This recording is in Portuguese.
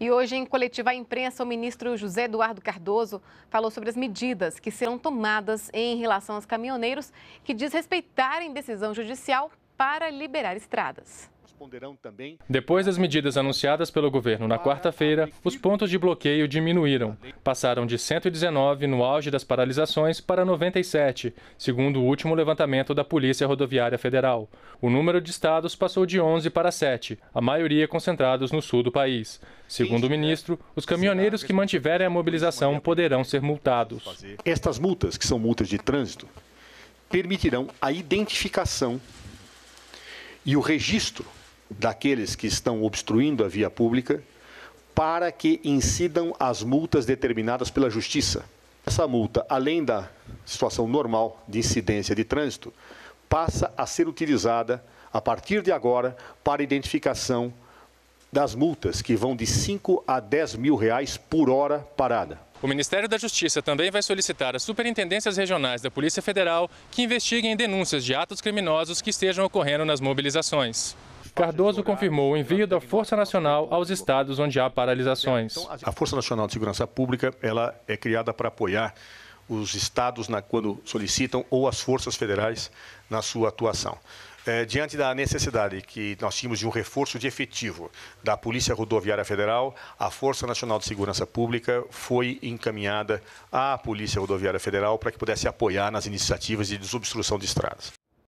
E hoje, em coletiva à imprensa, o ministro José Eduardo Cardoso falou sobre as medidas que serão tomadas em relação aos caminhoneiros que desrespeitarem decisão judicial para liberar estradas. Depois das medidas anunciadas pelo governo na quarta-feira, os pontos de bloqueio diminuíram. Passaram de 119 no auge das paralisações para 97, segundo o último levantamento da Polícia Rodoviária Federal. O número de estados passou de 11 para 7, a maioria concentrados no sul do país. Segundo o ministro, os caminhoneiros que mantiverem a mobilização poderão ser multados. Estas multas, que são multas de trânsito, permitirão a identificação e o registro daqueles que estão obstruindo a via pública para que incidam as multas determinadas pela Justiça. Essa multa, além da situação normal de incidência de trânsito, passa a ser utilizada a partir de agora para identificação das multas, que vão de 5 a 10 mil reais por hora parada. O Ministério da Justiça também vai solicitar às superintendências regionais da Polícia Federal que investiguem denúncias de atos criminosos que estejam ocorrendo nas mobilizações. Cardoso confirmou o envio da Força Nacional aos estados onde há paralisações. A Força Nacional de Segurança Pública ela é criada para apoiar os estados na, quando solicitam ou as forças federais na sua atuação. É, diante da necessidade que nós tínhamos de um reforço de efetivo da Polícia Rodoviária Federal, a Força Nacional de Segurança Pública foi encaminhada à Polícia Rodoviária Federal para que pudesse apoiar nas iniciativas de desobstrução de estradas.